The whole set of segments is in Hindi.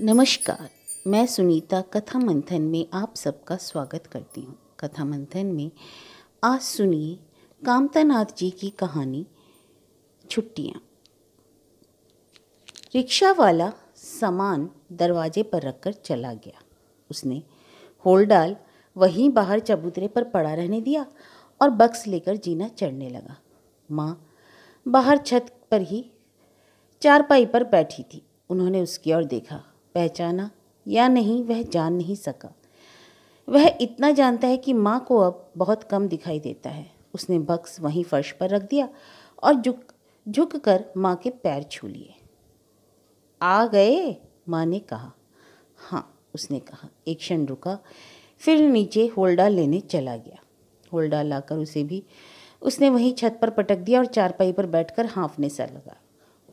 नमस्कार मैं सुनीता कथा मंथन में आप सबका स्वागत करती हूँ कथा मंथन में आज सुनिए कामतानाथ जी की कहानी छुट्टियाँ रिक्शा वाला सामान दरवाजे पर रखकर चला गया उसने होल डाल वहीं बाहर चबूतरे पर पड़ा रहने दिया और बक्स लेकर जीना चढ़ने लगा माँ बाहर छत पर ही चारपाई पर बैठी थी उन्होंने उसकी ओर देखा पहचाना या नहीं वह जान नहीं सका वह इतना जानता है कि माँ को अब बहुत कम दिखाई देता है उसने बक्स वहीं फर्श पर रख दिया और झुक झुक कर माँ के पैर छू लिए आ गए माँ ने कहा हाँ उसने कहा एक क्षण रुका फिर नीचे होल्डा लेने चला गया होल्डा लाकर उसे भी उसने वहीं छत पर पटक दिया और चारपाई पर बैठकर हाँफने सा लगा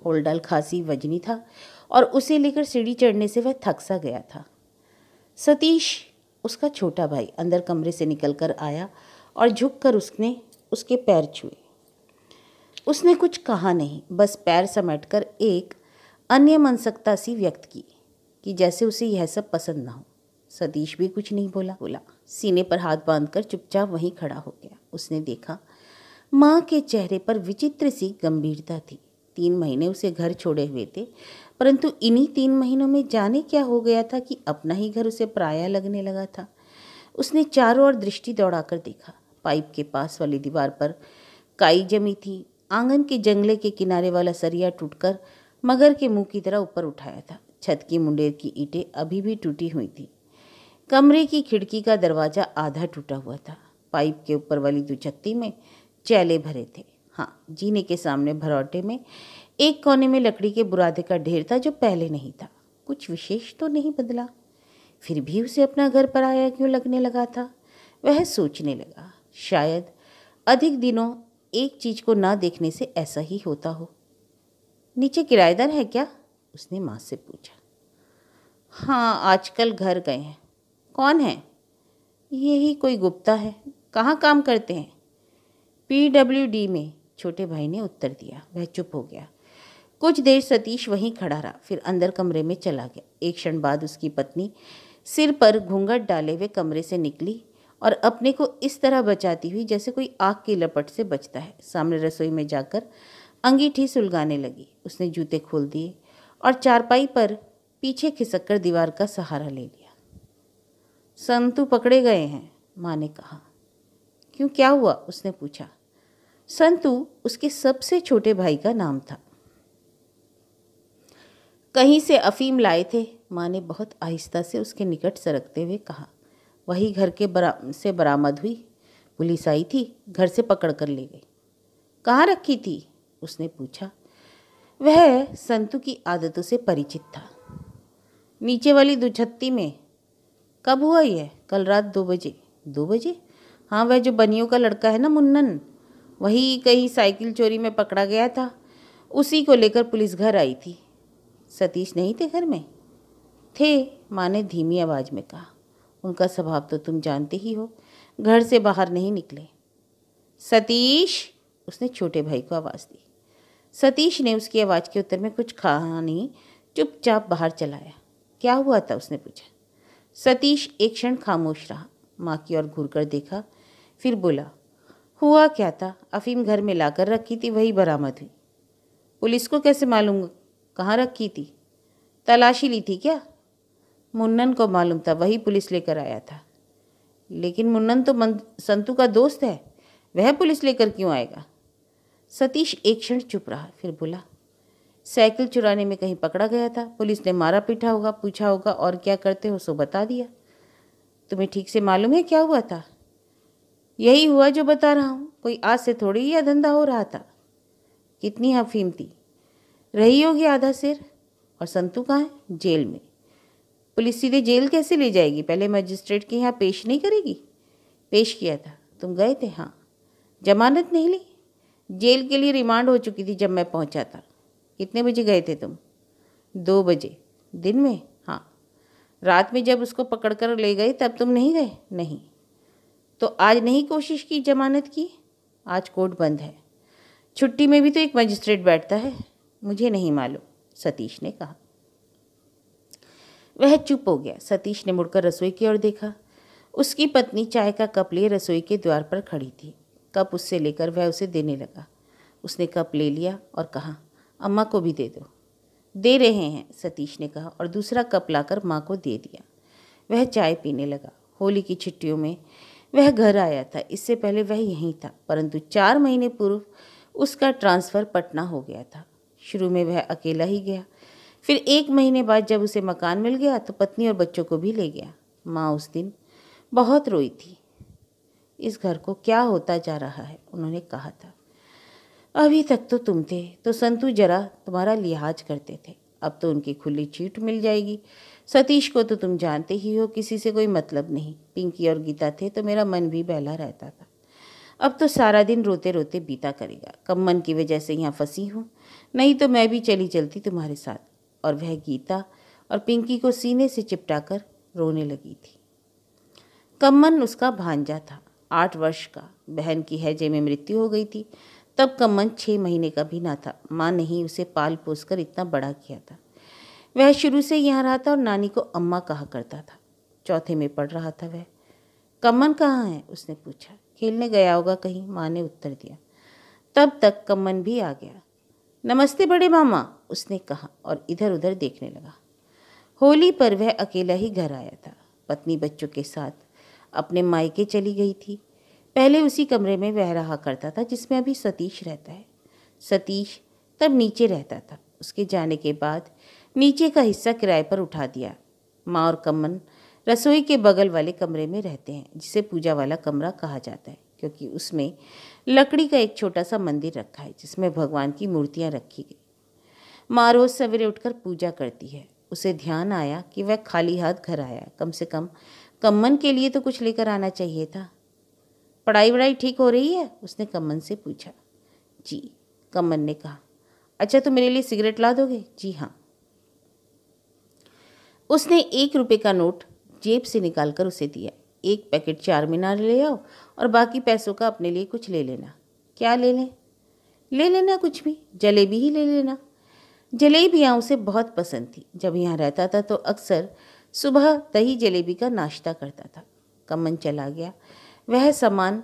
होल्डाल खासी वजनी था और उसे लेकर सीढ़ी चढ़ने से वह थक सा गया था सतीश उसका छोटा भाई अंदर कमरे से निकलकर आया और झुककर उसने उसके पैर छुए उसने कुछ कहा नहीं बस पैर समेटकर एक अन्य मनसकता सी व्यक्त की कि जैसे उसे यह सब पसंद ना हो सतीश भी कुछ नहीं बोला बोला सीने पर हाथ बांधकर चुपचाप वहीं खड़ा हो गया उसने देखा माँ के चेहरे पर विचित्र सी गंभीरता थी तीन महीने उसे घर छोड़े हुए थे परंतु इन्हीं तीन महीनों में जाने क्या हो गया था कि अपना ही घर उसे प्राया लगने लगा था उसने चारों ओर दृष्टि दौड़ाकर देखा पाइप के पास वाली दीवार पर काई जमी थी आंगन के जंगले के किनारे वाला सरिया टूटकर मगर के मुंह की तरह ऊपर उठाया था छत की मुंडेर की ईंटें अभी भी टूटी हुई थी कमरे की खिड़की का दरवाज़ा आधा टूटा हुआ था पाइप के ऊपर वाली दुचत्ती में चैले भरे थे हाँ जीने के सामने भरोटे में एक कोने में लकड़ी के बुरादे का ढेर था जो पहले नहीं था कुछ विशेष तो नहीं बदला फिर भी उसे अपना घर पर आया क्यों लगने लगा था वह सोचने लगा शायद अधिक दिनों एक चीज को ना देखने से ऐसा ही होता हो नीचे किराएदार है क्या उसने माँ से पूछा हाँ आजकल घर गए हैं कौन है यही कोई गुप्ता है कहाँ काम करते हैं पीडब्ल्यूडी में छोटे भाई ने उत्तर दिया वह चुप हो गया कुछ देर सतीश वहीं खड़ा रहा फिर अंदर कमरे में चला गया एक क्षण बाद उसकी पत्नी सिर पर घूंघट डाले हुए कमरे से निकली और अपने को इस तरह बचाती हुई जैसे कोई आग की लपट से बचता है सामने रसोई में जाकर अंगीठी सुलगाने लगी उसने जूते खोल दिए और चारपाई पर पीछे खिसक कर दीवार का सहारा ले लिया संतु पकड़े गए हैं माँ ने कहा क्यों क्या हुआ उसने पूछा संतु उसके सबसे छोटे भाई का नाम था कहीं से अफीम लाए थे माँ ने बहुत आहिस्ता से उसके निकट सरकते हुए कहा वही घर के बरा से बरामद हुई पुलिस आई थी घर से पकड़ कर ले गई कहाँ रखी थी उसने पूछा वह संतु की आदतों से परिचित था नीचे वाली दुछत्ती में कब हुआ यह कल रात दो बजे दो बजे हाँ वह जो बनियों का लड़का है ना मुन्नन वही कहीं साइकिल चोरी में पकड़ा गया था उसी को लेकर पुलिस घर आई थी सतीश नहीं थे घर में थे माँ ने धीमी आवाज़ में कहा उनका स्वभाव तो तुम जानते ही हो घर से बाहर नहीं निकले सतीश उसने छोटे भाई को आवाज़ दी सतीश ने उसकी आवाज़ के उत्तर में कुछ कहा नहीं चुपचाप बाहर चलाया क्या हुआ था उसने पूछा सतीश एक क्षण खामोश रहा माँ की ओर घूर कर देखा फिर बोला हुआ क्या था अफीम घर में लाकर रखी थी वही बरामद हुई पुलिस को कैसे मालूम कहाँ रखी थी तलाशी ली थी क्या मुन्नन को मालूम था वही पुलिस लेकर आया था लेकिन मुन्नन तो संतू का दोस्त है वह पुलिस लेकर क्यों आएगा सतीश एक क्षण चुप रहा फिर बोला साइकिल चुराने में कहीं पकड़ा गया था पुलिस ने मारा पीटा होगा पूछा होगा और क्या करते हो सो बता दिया तुम्हें ठीक से मालूम है क्या हुआ था यही हुआ जो बता रहा हूँ कोई आज से थोड़ी ही धंधा हो रहा था कितनी अफीम थी रही होगी आधा सिर और संतू कहाँ है जेल में पुलिस सीधे जेल कैसे ले जाएगी पहले मजिस्ट्रेट के यहाँ पेश नहीं करेगी पेश किया था तुम गए थे हाँ जमानत नहीं ली जेल के लिए रिमांड हो चुकी थी जब मैं पहुँचा था कितने बजे गए थे तुम दो बजे दिन में हाँ रात में जब उसको पकड़ कर ले गए तब तुम नहीं गए नहीं तो आज नहीं कोशिश की जमानत की आज कोर्ट बंद है छुट्टी में भी तो एक मजिस्ट्रेट बैठता है मुझे नहीं मालूम सतीश ने कहा वह चुप हो गया सतीश ने मुड़कर रसोई की ओर देखा उसकी पत्नी चाय का कप लिए रसोई के द्वार पर खड़ी थी कप उससे लेकर वह उसे देने लगा उसने कप ले लिया और कहा अम्मा को भी दे दो दे रहे हैं सतीश ने कहा और दूसरा कप लाकर माँ को दे दिया वह चाय पीने लगा होली की छुट्टियों में वह घर आया था इससे पहले वह यहीं था परंतु चार महीने पूर्व उसका ट्रांसफ़र पटना हो गया था शुरू में वह अकेला ही गया फिर एक महीने बाद जब उसे मकान मिल गया तो पत्नी और बच्चों को भी ले गया माँ उस दिन बहुत रोई थी इस घर को क्या होता जा रहा है उन्होंने कहा था अभी तक तो तुम थे तो संतु जरा तुम्हारा लिहाज करते थे अब तो उनकी खुली चीट मिल जाएगी सतीश को तो तुम जानते ही हो किसी से कोई मतलब नहीं पिंकी और गीता थे तो मेरा मन भी बहला रहता था अब तो सारा दिन रोते रोते बीता करेगा कम मन की वजह से यहाँ फंसी हूँ नहीं तो मैं भी चली चलती तुम्हारे साथ और वह गीता और पिंकी को सीने से चिपटाकर रोने लगी थी कम्मन उसका भांजा था आठ वर्ष का बहन की हैजे में मृत्यु हो गई थी तब कम्मन छः महीने का भी ना था माँ ने ही उसे पाल पोस कर इतना बड़ा किया था वह शुरू से यहाँ रहा था और नानी को अम्मा कहा करता था चौथे में पढ़ रहा था वह कम्मन कहाँ है उसने पूछा खेलने गया होगा कहीं माँ ने उत्तर दिया तब तक कमन भी आ गया नमस्ते बड़े मामा उसने कहा और इधर उधर देखने लगा होली पर वह अकेला ही घर आया था पत्नी बच्चों के साथ अपने मायके चली गई थी पहले उसी कमरे में वह रहा करता था जिसमें अभी सतीश रहता है सतीश तब नीचे रहता था उसके जाने के बाद नीचे का हिस्सा किराए पर उठा दिया माँ और कमन रसोई के बगल वाले कमरे में रहते हैं जिसे पूजा वाला कमरा कहा जाता है क्योंकि उसमें लकड़ी का एक छोटा सा मंदिर रखा है जिसमें भगवान की मूर्तियाँ रखी गई माँ रोज़ सवेरे उठकर पूजा करती है उसे ध्यान आया कि वह खाली हाथ घर आया कम से कम कमन के लिए तो कुछ लेकर आना चाहिए था पढ़ाई वढ़ाई ठीक हो रही है उसने कमन से पूछा जी कमन ने कहा अच्छा तो मेरे लिए सिगरेट ला दोगे जी हाँ उसने एक रुपये का नोट जेब से निकाल कर उसे दिया एक पैकेट चार मीनार ले आओ और बाकी पैसों का अपने लिए कुछ ले लेना क्या ले लें ले लेना कुछ भी जलेबी ही ले लेना यहाँ उसे बहुत पसंद थी जब यहाँ रहता था तो अक्सर सुबह दही जलेबी का नाश्ता करता था कमन चला गया वह सामान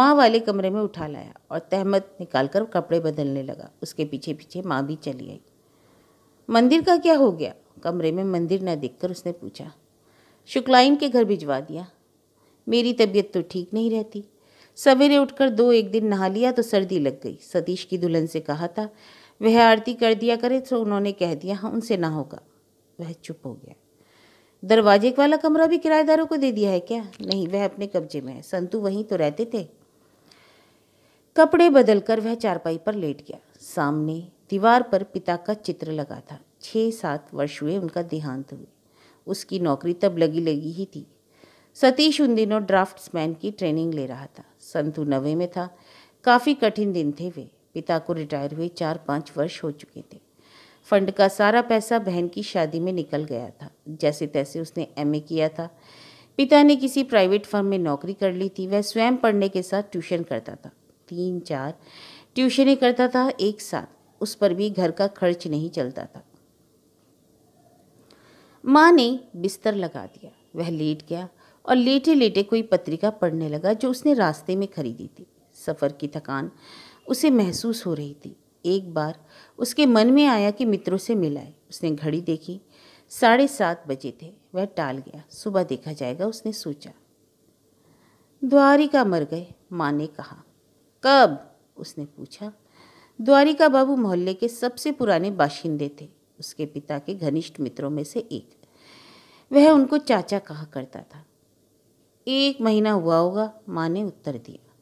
माँ वाले कमरे में उठा लाया और तहमद निकालकर कपड़े बदलने लगा उसके पीछे पीछे माँ भी चली आई मंदिर का क्या हो गया कमरे में मंदिर न देखकर उसने पूछा शुक्लाइन के घर भिजवा दिया मेरी तबीयत तो ठीक नहीं रहती सवेरे उठकर दो एक दिन नहा लिया तो सर्दी लग गई सतीश की दुल्हन से कहा था वह आरती कर दिया करे तो उन्होंने कह दिया हाँ उनसे ना होगा वह चुप हो गया दरवाजे वाला कमरा भी किराएदारों को दे दिया है क्या नहीं वह अपने कब्जे में है संतु वहीं तो रहते थे कपड़े बदलकर वह चारपाई पर लेट गया सामने दीवार पर पिता का चित्र लगा था छः सात वर्ष हुए उनका देहांत हुए उसकी नौकरी तब लगी लगी ही थी सतीश उन दिनों ड्राफ्ट्समैन की ट्रेनिंग ले रहा था संतु नवे में था काफ़ी कठिन दिन थे वे पिता को रिटायर हुए चार पाँच वर्ष हो चुके थे फंड का सारा पैसा बहन की शादी में निकल गया था जैसे तैसे उसने एमए किया था पिता ने किसी प्राइवेट फर्म में नौकरी कर ली थी वह स्वयं पढ़ने के साथ ट्यूशन करता था तीन चार ट्यूशनें करता था एक साथ उस पर भी घर का खर्च नहीं चलता था माँ ने बिस्तर लगा दिया वह लेट गया और लेटे लेटे कोई पत्रिका पढ़ने लगा जो उसने रास्ते में खरीदी थी सफ़र की थकान उसे महसूस हो रही थी एक बार उसके मन में आया कि मित्रों से मिलाए उसने घड़ी देखी साढ़े सात बजे थे वह टाल गया सुबह देखा जाएगा उसने सोचा द्वारिका मर गए माँ ने कहा कब उसने पूछा द्वारिका बाबू मोहल्ले के सबसे पुराने बाशिंदे थे उसके पिता के घनिष्ठ मित्रों में से एक वह उनको चाचा कहा करता था एक महीना हुआ होगा माँ ने उत्तर दिया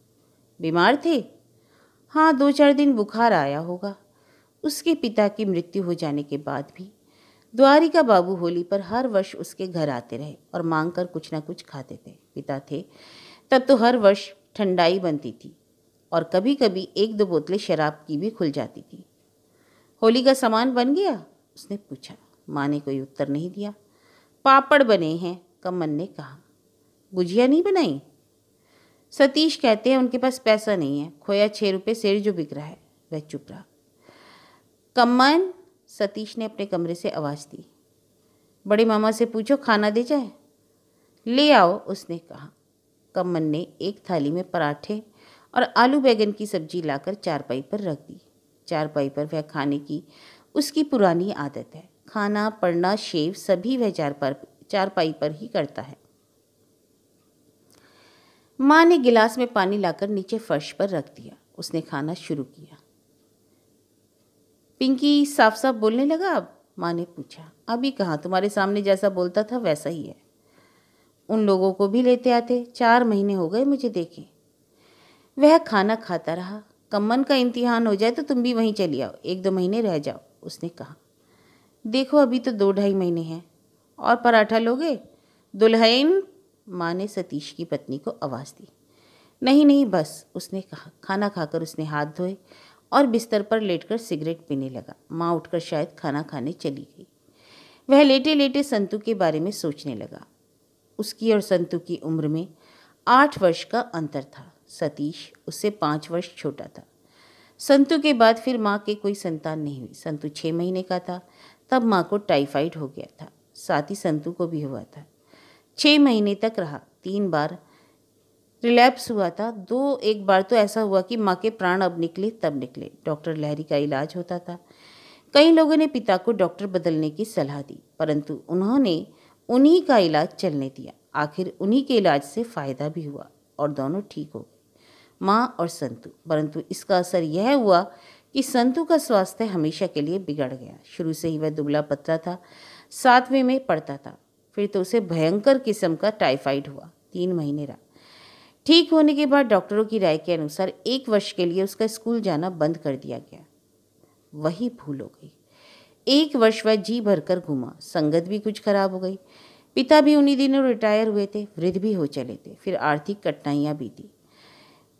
बीमार थे हाँ दो चार दिन बुखार आया होगा उसके पिता की मृत्यु हो जाने के बाद भी द्वारिका बाबू होली पर हर वर्ष उसके घर आते रहे और मांग कर कुछ ना कुछ खाते थे पिता थे तब तो हर वर्ष ठंडाई बनती थी और कभी कभी एक दो बोतलें शराब की भी खुल जाती थी होली का सामान बन गया उसने पूछा माँ ने कोई उत्तर नहीं दिया पापड़ बने हैं कमन ने कहा गुजिया नहीं बनाई सतीश कहते हैं उनके पास पैसा नहीं है खोया छः रुपये सेर जो बिक रहा है वह चुप रहा कमन सतीश ने अपने कमरे से आवाज़ दी बड़े मामा से पूछो खाना दे जाए ले आओ उसने कहा कमन ने एक थाली में पराठे और आलू बैगन की सब्जी लाकर चारपाई पर रख दी चारपाई पर वह खाने की उसकी पुरानी आदत है खाना पढ़ना शेव सभी वह चार पर चारपाई पर ही करता है माँ ने गिलास में पानी लाकर नीचे फर्श पर रख दिया उसने खाना शुरू किया पिंकी साफ साफ बोलने लगा अब माँ ने पूछा अभी कहा तुम्हारे सामने जैसा बोलता था वैसा ही है उन लोगों को भी लेते आते चार महीने हो गए मुझे देखे वह खाना खाता रहा कमन का इम्तिहान हो जाए तो तुम भी वहीं चली आओ एक दो महीने रह जाओ उसने कहा देखो अभी तो दो ढाई महीने हैं और पराठा लोगे दुल्हन माँ ने सतीश की पत्नी को आवाज़ दी नहीं नहीं बस उसने कहा खाना खाकर उसने हाथ धोए और बिस्तर पर लेटकर सिगरेट पीने लगा माँ उठकर शायद खाना खाने चली गई वह लेटे लेटे संतु के बारे में सोचने लगा उसकी और संतु की उम्र में आठ वर्ष का अंतर था सतीश उससे पाँच वर्ष छोटा था संतु के बाद फिर माँ के कोई संतान नहीं हुई संतु छः महीने का था तब माँ को टाइफाइड हो गया था साथ ही संतु को भी हुआ था छः महीने तक रहा तीन बार रिलैप्स हुआ था दो एक बार तो ऐसा हुआ कि माँ के प्राण अब निकले तब निकले डॉक्टर लहरी का इलाज होता था कई लोगों ने पिता को डॉक्टर बदलने की सलाह दी परंतु उन्होंने उन्हीं का इलाज चलने दिया आखिर उन्हीं के इलाज से फ़ायदा भी हुआ और दोनों ठीक हो गए माँ और संतु परंतु इसका असर यह हुआ कि संतु का स्वास्थ्य हमेशा के लिए बिगड़ गया शुरू से ही वह दुबला पतला था सातवें में पड़ता था फिर तो उसे भयंकर किस्म का टाइफाइड हुआ तीन महीने रहा ठीक होने के बाद डॉक्टरों की राय के अनुसार एक वर्ष के लिए उसका स्कूल जाना बंद कर दिया गया वही भूल हो गई एक वर्ष वह जी भरकर घूमा संगत भी कुछ खराब हो गई पिता भी उन्हीं दिनों रिटायर हुए थे वृद्ध भी हो चले थे फिर आर्थिक कठिनाइयाँ भी थी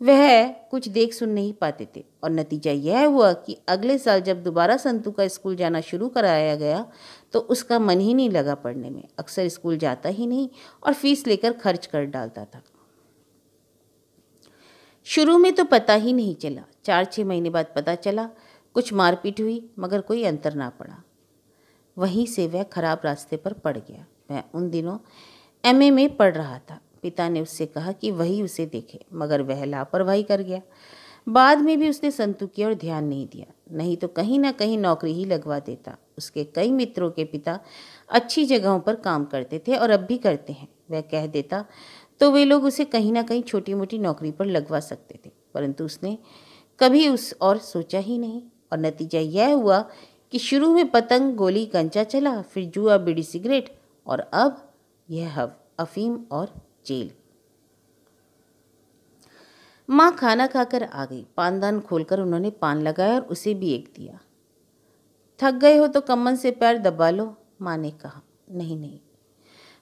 वह कुछ देख सुन नहीं पाते थे और नतीजा यह हुआ कि अगले साल जब दोबारा संतू का स्कूल जाना शुरू कराया गया तो उसका मन ही नहीं लगा पढ़ने में अक्सर स्कूल जाता ही नहीं और फीस लेकर खर्च कर डालता था शुरू में तो पता ही नहीं चला चार छः महीने बाद पता चला कुछ मारपीट हुई मगर कोई अंतर ना पड़ा वहीं से वह खराब रास्ते पर पड़ गया वह उन दिनों एम में पढ़ रहा था पिता ने उससे कहा कि वही उसे देखे मगर वह लापरवाही कर गया बाद में भी उसने संतु की ओर ध्यान नहीं दिया नहीं तो कहीं ना कहीं नौकरी ही लगवा देता उसके कई मित्रों के पिता अच्छी जगहों पर काम करते थे और अब भी करते हैं वह कह देता तो वे लोग उसे कहीं ना कहीं छोटी मोटी नौकरी पर लगवा सकते थे परंतु उसने कभी उस और सोचा ही नहीं और नतीजा यह हुआ कि शुरू में पतंग गोली कंचा चला फिर जुआ बीड़ी सिगरेट और अब यह अफीम और जेल माँ खाना खाकर आ गई पानदान खोलकर उन्होंने पान लगाया और उसे भी एक दिया थक गए हो तो कमन से पैर दबा लो माँ ने कहा नहीं नहीं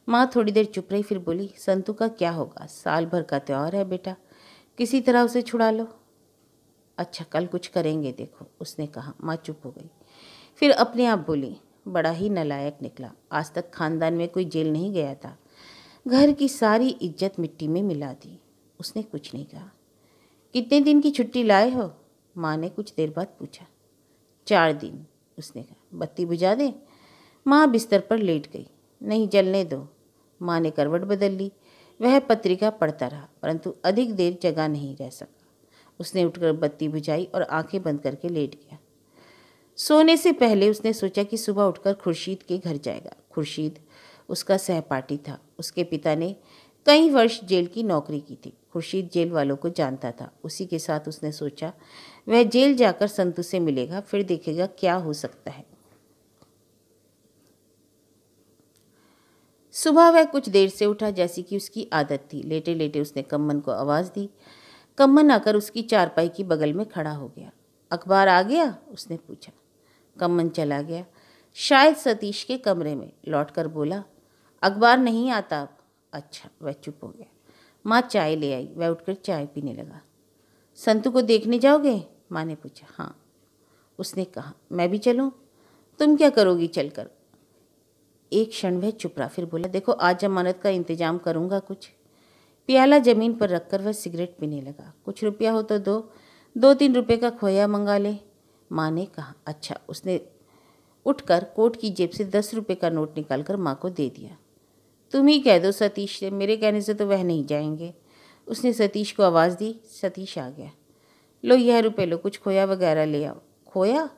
माँ थोड़ी देर चुप रही फिर बोली संतू का क्या होगा साल भर का त्यौहार है बेटा किसी तरह उसे छुड़ा लो अच्छा कल कुछ करेंगे देखो उसने कहा माँ चुप हो गई फिर अपने आप बोली बड़ा ही नलायक निकला आज तक खानदान में कोई जेल नहीं गया था घर की सारी इज्जत मिट्टी में मिला दी उसने कुछ नहीं कहा कितने दिन की छुट्टी लाए हो माँ ने कुछ देर बाद पूछा चार दिन उसने कहा बत्ती बुझा दे माँ बिस्तर पर लेट गई नहीं जलने दो माँ ने करवट बदल ली वह पत्रिका पढ़ता रहा परंतु अधिक देर जगह नहीं रह सका उसने उठकर बत्ती बुझाई और आंखें बंद करके लेट गया सोने से पहले उसने सोचा कि सुबह उठकर खुर्शीद के घर जाएगा खुर्शीद उसका सहपाठी था उसके पिता ने कई वर्ष जेल की नौकरी की थी खुर्शीद जेल वालों को जानता था उसी के साथ उसने सोचा वह जेल जाकर संतु से मिलेगा फिर देखेगा क्या हो सकता है सुबह वह कुछ देर से उठा जैसी कि उसकी आदत थी लेटे लेटे उसने कम्मन को आवाज़ दी कम्मन आकर उसकी चारपाई की बगल में खड़ा हो गया अखबार आ गया उसने पूछा कम्मन चला गया शायद सतीश के कमरे में लौटकर बोला अखबार नहीं आता अब अच्छा वह चुप हो गया माँ चाय ले आई वह उठकर चाय पीने लगा संतू को देखने जाओगे माँ ने पूछा हाँ उसने कहा मैं भी चलूँ तुम क्या करोगी चलकर एक क्षण वह चुप रहा फिर बोला देखो आज जमानत का इंतजाम करूँगा कुछ प्याला जमीन पर रखकर वह सिगरेट पीने लगा कुछ रुपया हो तो दो दो तीन रुपये का खोया मंगा ले माँ ने कहा अच्छा उसने उठकर कोट की जेब से दस रुपये का नोट निकालकर माँ को दे दिया तुम ही कह दो सतीश से मेरे कहने से तो वह नहीं जाएंगे उसने सतीश को आवाज़ दी सतीश आ गया लो यह रुपये लो कुछ खोया वगैरह ले आओ खोया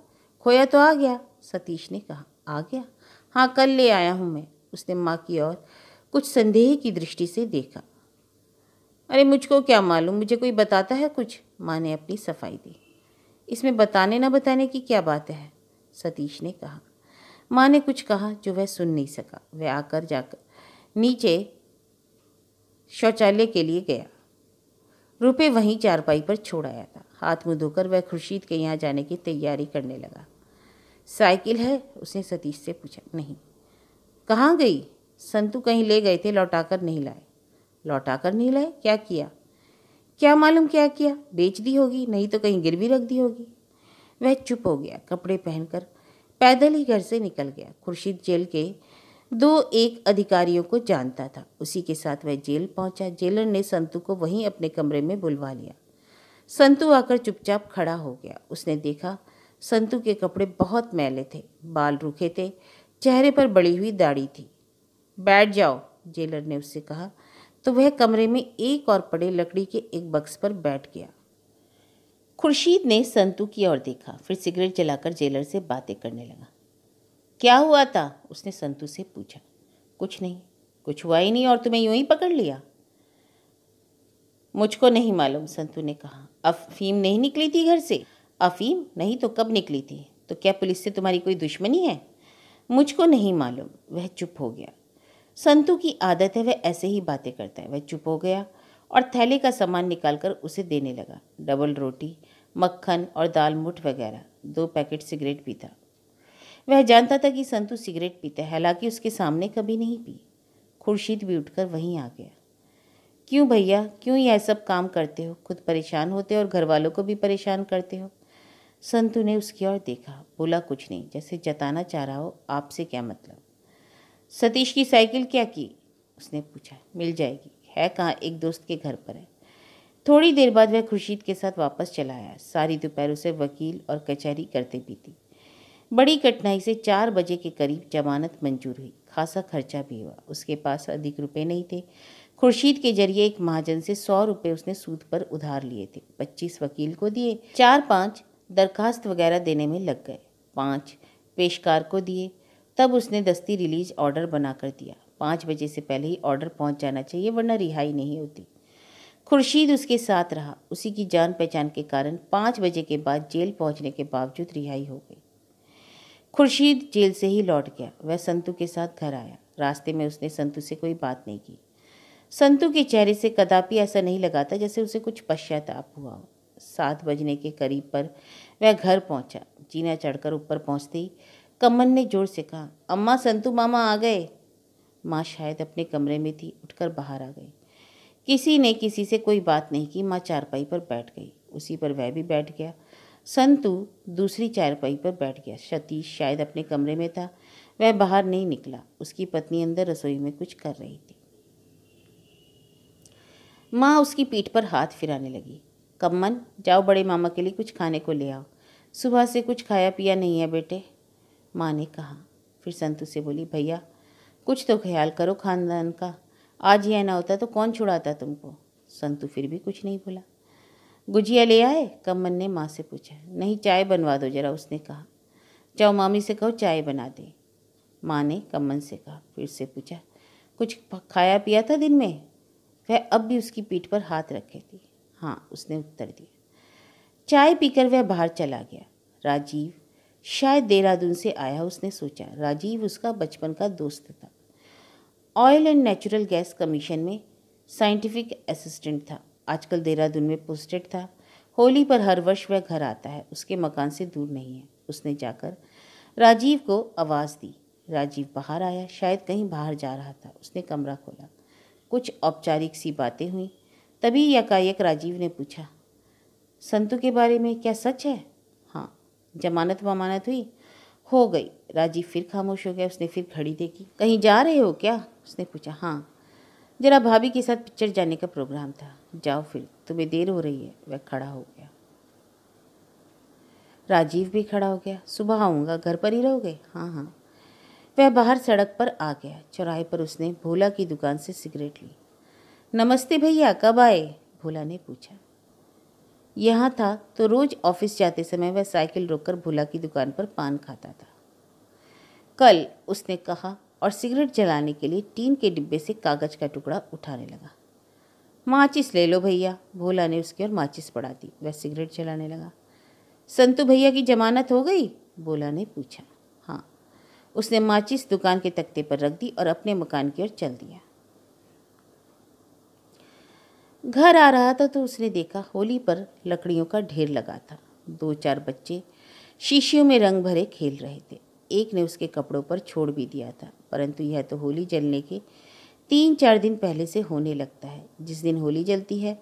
खोया तो आ गया सतीश ने कहा आ गया हाँ कल ले आया हूँ मैं उसने माँ की ओर कुछ संदेह की दृष्टि से देखा अरे मुझको क्या मालूम मुझे कोई बताता है कुछ माँ ने अपनी सफाई दी इसमें बताने ना बताने की क्या बात है सतीश ने कहा माँ ने कुछ कहा जो वह सुन नहीं सका वह आकर जाकर नीचे शौचालय के लिए गया रुपये वहीं चारपाई पर छोड़ आया था हाथ मुँह धोकर वह खुर्शीद के यहाँ जाने की तैयारी करने लगा साइकिल है उसने सतीश से पूछा नहीं कहाँ गई संतू कहीं ले गए थे लौटाकर नहीं लाए लौटाकर नहीं लाए क्या किया क्या मालूम क्या किया बेच दी होगी नहीं तो कहीं गिर भी रख दी होगी वह चुप हो गया कपड़े पहनकर पैदल ही घर से निकल गया खुर्शीद जेल के दो एक अधिकारियों को जानता था उसी के साथ वह जेल पहुंचा जेलर ने संतू को वहीं अपने कमरे में बुलवा लिया संतु आकर चुपचाप खड़ा हो गया उसने देखा संतू के कपड़े बहुत मैले थे बाल रूखे थे चेहरे पर बड़ी हुई दाढ़ी थी बैठ जाओ जेलर ने उससे कहा तो वह कमरे में एक और पड़े लकड़ी के एक बक्स पर बैठ गया खुर्शीद ने संतू की ओर देखा फिर सिगरेट जलाकर जेलर से बातें करने लगा क्या हुआ था उसने संतू से पूछा कुछ नहीं कुछ हुआ ही नहीं और तुम्हें यूं ही पकड़ लिया मुझको नहीं मालूम संतू ने कहा अफीम नहीं निकली थी घर से अफीम नहीं तो कब निकली थी तो क्या पुलिस से तुम्हारी कोई दुश्मनी है मुझको नहीं मालूम वह चुप हो गया संतू की आदत है वह ऐसे ही बातें करता है वह चुप हो गया और थैले का सामान निकालकर उसे देने लगा डबल रोटी मक्खन और दाल मुठ वगैरह दो पैकेट सिगरेट भी था वह जानता था कि संतू सिगरेट पीता है हालांकि उसके सामने कभी नहीं पी खुर्शीद भी उठकर वहीं आ गया क्यों भैया क्यों यह सब काम करते हो खुद परेशान होते हो और घर वालों को भी परेशान करते हो संतु ने उसकी ओर देखा बोला कुछ नहीं जैसे जताना चाह रहा हो आपसे क्या मतलब सतीश की साइकिल क्या की उसने पूछा मिल जाएगी है कहाँ एक दोस्त के घर पर है थोड़ी देर बाद वह खुर्शीद के साथ वापस चला आया सारी दोपहर उसे वकील और कचहरी करते पीती बड़ी कठिनाई से चार बजे के करीब जमानत मंजूर हुई खासा खर्चा भी हुआ उसके पास अधिक रुपए नहीं थे खुर्शीद के जरिए एक महाजन से सौ रुपये उसने सूद पर उधार लिए थे पच्चीस वकील को दिए चार पाँच दरखास्त वगैरह देने में लग गए पाँच पेशकार को दिए तब उसने दस्ती रिलीज ऑर्डर बनाकर दिया पाँच बजे से पहले ही ऑर्डर पहुंच जाना चाहिए वरना रिहाई नहीं होती खुर्शीद उसके साथ रहा उसी की जान पहचान के कारण पाँच बजे के बाद जेल पहुंचने के बावजूद रिहाई हो गई खुर्शीद जेल से ही लौट गया वह संतू के साथ घर आया रास्ते में उसने संतू से कोई बात नहीं की संतू के चेहरे से कदापि ऐसा नहीं लगा था जैसे उसे कुछ पश्चाताप हुआ हो सात बजने के करीब पर वह घर पहुंचा जीना चढ़कर ऊपर पहुंचते ही कमन ने जोर से कहा अम्मा संतू मामा आ गए माँ शायद अपने कमरे में थी उठकर बाहर आ गई किसी ने किसी से कोई बात नहीं की माँ चारपाई पर बैठ गई उसी पर वह भी बैठ गया संतु दूसरी चारपाई पर बैठ गया सतीश शायद अपने कमरे में था वह बाहर नहीं निकला उसकी पत्नी अंदर रसोई में कुछ कर रही थी माँ उसकी पीठ पर हाथ फिराने लगी कम्मन जाओ बड़े मामा के लिए कुछ खाने को ले आओ सुबह से कुछ खाया पिया नहीं है बेटे माँ ने कहा फिर संतु से बोली भैया कुछ तो ख्याल करो खानदान का आज यह ना होता तो कौन छुड़ाता तुमको संतु फिर भी कुछ नहीं बोला गुजिया ले आए कमन ने माँ से पूछा नहीं चाय बनवा दो जरा उसने कहा जाओ मामी से कहो चाय बना दे माँ ने कमन से कहा फिर से पूछा कुछ खाया पिया था दिन में वह अब भी उसकी पीठ पर हाथ रखे थी हाँ उसने उत्तर दिया चाय पीकर वह बाहर चला गया राजीव शायद देहरादून से आया उसने सोचा राजीव उसका बचपन का दोस्त था oil and natural gas commission में साइंटिफिक असिस्टेंट था आजकल देहरादून में पोस्टेड था होली पर हर वर्ष वह घर आता है उसके मकान से दूर नहीं है उसने जाकर राजीव को आवाज़ दी राजीव बाहर आया शायद कहीं बाहर जा रहा था उसने कमरा खोला कुछ औपचारिक सी बातें हुई तभी यकायक राजीव ने पूछा संतू के बारे में क्या सच है हाँ जमानत वमानत हुई हो गई राजीव फिर खामोश हो गया उसने फिर घड़ी देखी कहीं जा रहे हो क्या उसने पूछा हाँ जरा भाभी के साथ पिक्चर जाने का प्रोग्राम था जाओ फिर तुम्हें देर हो रही है वह खड़ा हो गया राजीव भी खड़ा हो गया सुबह आऊँगा घर पर ही रहोगे हाँ हाँ वह बाहर सड़क पर आ गया चौराहे पर उसने भोला की दुकान से सिगरेट ली नमस्ते भैया कब आए भोला ने पूछा यहाँ था तो रोज ऑफिस जाते समय वह साइकिल रोककर भोला की दुकान पर पान खाता था कल उसने कहा और सिगरेट जलाने के लिए टीन के डिब्बे से कागज का टुकड़ा उठाने लगा माचिस ले लो भैया भोला ने उसकी ओर माचिस पड़ा दी वह सिगरेट चलाने लगा संतू भैया की जमानत हो गई भोला ने पूछा हाँ उसने माचिस दुकान के तख्ते पर रख दी और अपने मकान की ओर चल दिया घर आ रहा था तो उसने देखा होली पर लकड़ियों का ढेर लगा था दो चार बच्चे शीशियों में रंग भरे खेल रहे थे एक ने उसके कपड़ों पर छोड़ भी दिया था परंतु यह तो होली जलने के तीन चार दिन पहले से होने लगता है जिस दिन होली जलती है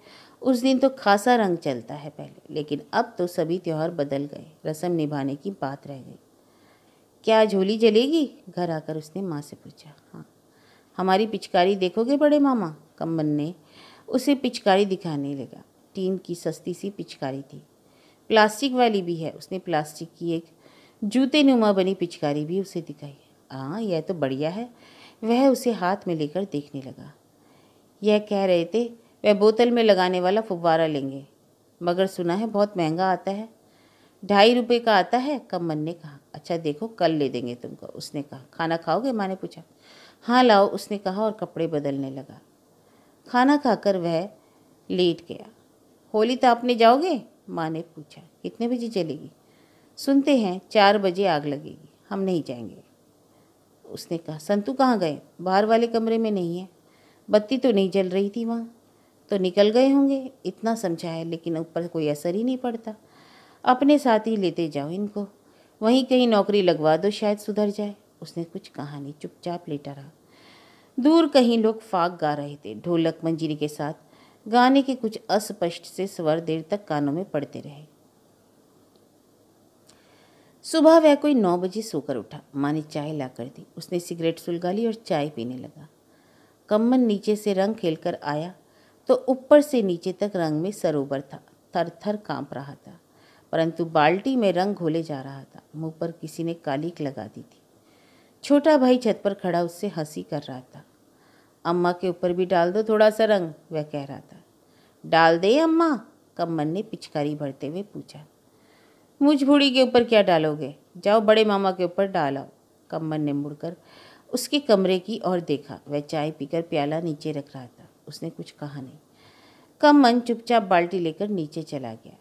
उस दिन तो खासा रंग चलता है पहले लेकिन अब तो सभी त्यौहार बदल गए रस्म निभाने की बात रह गई क्या झोली जलेगी घर आकर उसने माँ से पूछा हाँ हमारी पिचकारी देखोगे बड़े मामा कम्बन ने उसे पिचकारी दिखाने लगा टीन की सस्ती सी पिचकारी थी प्लास्टिक वाली भी है उसने प्लास्टिक की एक जूते नुमा बनी पिचकारी भी उसे दिखाई हाँ यह तो बढ़िया है वह उसे हाथ में लेकर देखने लगा यह कह रहे थे वह बोतल में लगाने वाला फुब्वारा लेंगे मगर सुना है बहुत महंगा आता है ढाई रुपये का आता है कमन ने कहा अच्छा देखो कल ले देंगे तुमको उसने कहा खाना खाओगे माँ ने पूछा हाँ लाओ उसने कहा और कपड़े बदलने लगा खाना खाकर वह लेट गया होली तो आपने जाओगे माँ ने पूछा कितने बजे चलेगी सुनते हैं चार बजे आग लगेगी हम नहीं जाएंगे उसने कहा संतू कहाँ गए बाहर वाले कमरे में नहीं है बत्ती तो नहीं जल रही थी वहाँ तो निकल गए होंगे इतना समझाया लेकिन ऊपर कोई असर ही नहीं पड़ता अपने साथ ही लेते जाओ इनको वहीं कहीं नौकरी लगवा दो शायद सुधर जाए उसने कुछ कहा नहीं चुपचाप लेटा रहा दूर कहीं लोग फाग गा रहे थे ढोलक मंजीरी के साथ गाने के कुछ अस्पष्ट से स्वर देर तक कानों में पड़ते रहे सुबह वह कोई नौ बजे सोकर उठा माँ ने चाय ला कर दी उसने सिगरेट सुलगा ली और चाय पीने लगा कम्बन नीचे से रंग खेलकर आया तो ऊपर से नीचे तक रंग में सरोवर था थर थर काँप रहा था परंतु बाल्टी में रंग घोले जा रहा था मुंह पर किसी ने कालीक लगा दी थी छोटा भाई छत पर खड़ा उससे हंसी कर रहा था अम्मा के ऊपर भी डाल दो थोड़ा सा रंग वह कह रहा था डाल दे अम्मा कम्बन ने पिचकारी भरते हुए पूछा मुझ बूढ़ी के ऊपर क्या डालोगे जाओ बड़े मामा के ऊपर डालो कम्बन ने मुड़कर उसके कमरे की ओर देखा वह चाय पीकर प्याला नीचे रख रहा था उसने कुछ कहा नहीं कम्बन चुपचाप बाल्टी लेकर नीचे चला गया